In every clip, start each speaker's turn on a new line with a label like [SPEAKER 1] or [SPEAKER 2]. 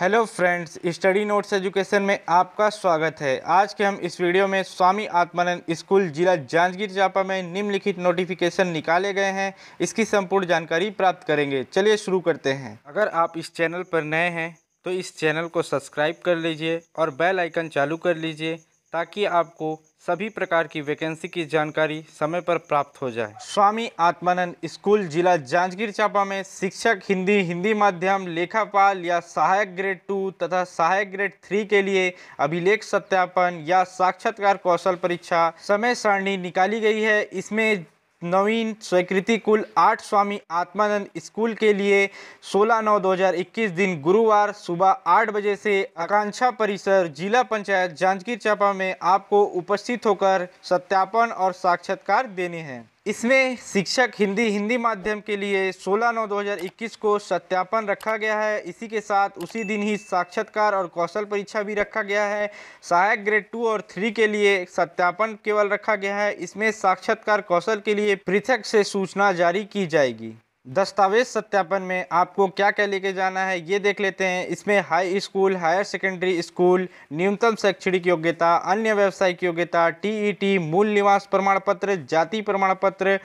[SPEAKER 1] hello friends study notes education में आपका स्वागत है आज के हम इस वीडियो में स्वामी आत्मानंद स्कूल जिला जांजगीर चांपा में निम्नलिखित नोटिफिकेशन निकाले गए हैं इसकी संपूर्ण जानकारी प्राप्त करेंगे चलिए शुरू करते हैं अगर आप इस चैनल पर नए हैं तो इस चैनल को सब्सक्राइब कर लीजिए और बेल आइकन चालू कर लीजिए ताकि आपको सभी प्रकार की वैकेंसी की जानकारी समय पर प्राप्त हो जाए स्वामी आत्मानंद स्कूल जिला जांजगीर चांपा में शिक्षक हिंदी हिंदी माध्यम लेखापाल या सहायक ग्रेड टू तथा सहायक ग्रेड थ्री के लिए अभिलेख सत्यापन या साक्षात्कार कौशल परीक्षा समय सारणी निकाली गई है इसमें नवीन स्वीकृति कुल आठ स्वामी आत्मानंद स्कूल के लिए 16 नौ 2021 दिन गुरुवार सुबह आठ बजे से आकांक्षा परिसर जिला पंचायत जांजगीर चांपा में आपको उपस्थित होकर सत्यापन और साक्षात्कार देने हैं इसमें शिक्षक हिंदी हिंदी माध्यम के लिए 16 नौ 2021 को सत्यापन रखा गया है इसी के साथ उसी दिन ही साक्षात्कार और कौशल परीक्षा भी रखा गया है सहायक ग्रेड टू और थ्री के लिए सत्यापन केवल रखा गया है इसमें साक्षात्कार कौशल के लिए पृथक से सूचना जारी की जाएगी दस्तावेज सत्यापन में आपको क्या क्या लेके जाना है ये देख लेते हैं इसमें high school higher secondary school न्यूनतम शैक्षणिक योग्यता अन्य व्यावसायिक योग्यता टीईटी e मूल निवास प्रमाण पत्र जाति प्रमाण पत्र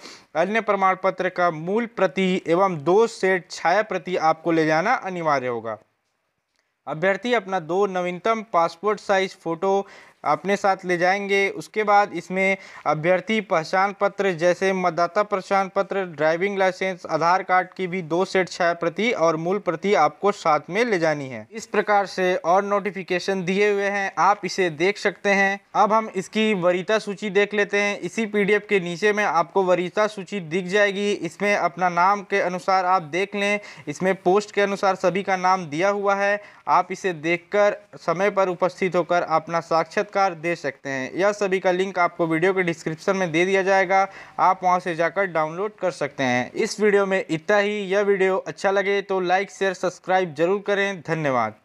[SPEAKER 1] अन्य प्रमाण पत्र का मूल प्रति एवं दो सेट छाया प्रति आपको ले जाना अनिवार्य होगा अभ्यर्थी अपना दो नवीनतम पासपोर्ट साइज फ़ोटो अपने साथ ले जाएंगे उसके बाद इसमें अभ्यर्थी पहचान पत्र जैसे मतदाता पहचान पत्र ड्राइविंग लाइसेंस आधार कार्ड की भी दो सेट छाया प्रति और मूल प्रति आपको साथ में ले जानी है इस प्रकार से और नोटिफिकेशन दिए हुए हैं आप इसे देख सकते हैं अब हम इसकी वरीता सूची देख लेते हैं इसी पीडीएफ के नीचे में आपको वरीता सूची दिख जाएगी इसमें अपना नाम के अनुसार आप देख लें इसमें पोस्ट के अनुसार सभी का नाम दिया हुआ है आप इसे देख समय पर उपस्थित होकर अपना साक्षात पुरस्कार दे सकते हैं यह सभी का लिंक आपको वीडियो के डिस्क्रिप्शन में दे दिया जाएगा आप वहां से जाकर डाउनलोड कर सकते हैं इस वीडियो में इतना ही यह वीडियो अच्छा लगे तो लाइक शेयर सब्सक्राइब जरूर करें धन्यवाद